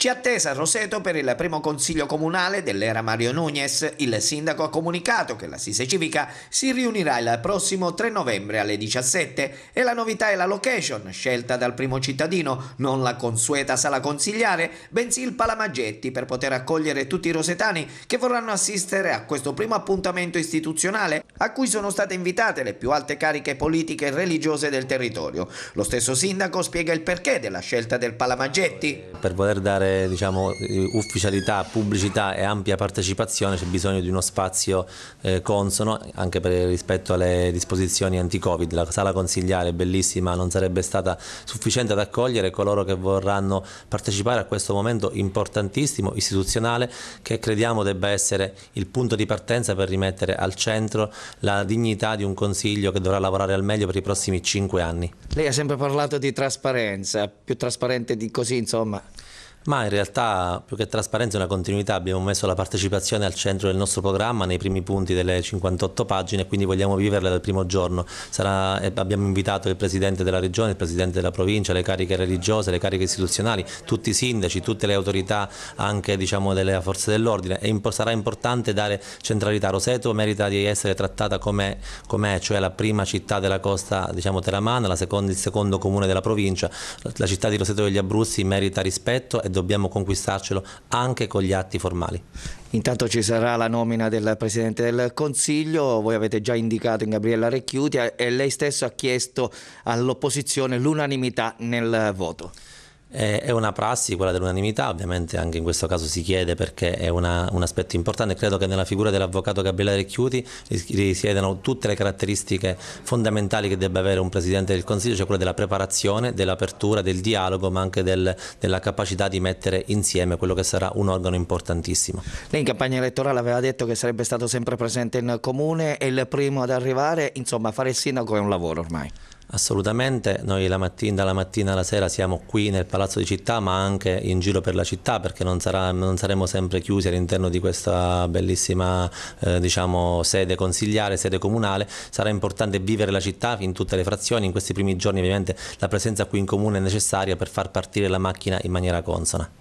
Ci attesa Roseto per il primo consiglio comunale dell'era Mario Nunes. Il sindaco ha comunicato che l'assise civica si riunirà il prossimo 3 novembre alle 17 e la novità è la location scelta dal primo cittadino, non la consueta sala consigliare, bensì il Palamaggetti per poter accogliere tutti i rosetani che vorranno assistere a questo primo appuntamento istituzionale a cui sono state invitate le più alte cariche politiche e religiose del territorio. Lo stesso sindaco spiega il perché della scelta del Palamaggetti. Per voler dare diciamo, eh, ufficialità, pubblicità e ampia partecipazione c'è bisogno di uno spazio eh, consono anche per, rispetto alle disposizioni anti-covid. La sala consigliare è bellissima non sarebbe stata sufficiente ad accogliere coloro che vorranno partecipare a questo momento importantissimo, istituzionale, che crediamo debba essere il punto di partenza per rimettere al centro la dignità di un Consiglio che dovrà lavorare al meglio per i prossimi cinque anni. Lei ha sempre parlato di trasparenza, più trasparente di così insomma. Ma in realtà più che trasparenza è una continuità, abbiamo messo la partecipazione al centro del nostro programma nei primi punti delle 58 pagine, quindi vogliamo viverla dal primo giorno. Sarà, eh, abbiamo invitato il Presidente della Regione, il Presidente della Provincia, le cariche religiose, le cariche istituzionali, tutti i sindaci, tutte le autorità anche diciamo, delle forze dell'ordine e sarà importante dare centralità. Roseto merita di essere trattata come è, cioè la prima città della costa diciamo, teramana, seconda, il secondo comune della provincia. La città di Roseto degli Abruzzi merita rispetto e dobbiamo conquistarcelo anche con gli atti formali. Intanto ci sarà la nomina del Presidente del Consiglio, voi avete già indicato in Gabriella Recchiuti e lei stesso ha chiesto all'opposizione l'unanimità nel voto. È una prassi quella dell'unanimità, ovviamente anche in questo caso si chiede perché è una, un aspetto importante. Credo che nella figura dell'avvocato Gabriele Recchiuti risiedano tutte le caratteristiche fondamentali che debba avere un Presidente del Consiglio, cioè quella della preparazione, dell'apertura, del dialogo, ma anche del, della capacità di mettere insieme quello che sarà un organo importantissimo. Lei in campagna elettorale aveva detto che sarebbe stato sempre presente in comune, è il primo ad arrivare, insomma fare il sindaco è un lavoro ormai. Assolutamente, noi la mattina, dalla mattina alla sera siamo qui nel palazzo di città ma anche in giro per la città perché non, sarà, non saremo sempre chiusi all'interno di questa bellissima eh, diciamo, sede consigliare, sede comunale, sarà importante vivere la città in tutte le frazioni, in questi primi giorni ovviamente la presenza qui in comune è necessaria per far partire la macchina in maniera consona.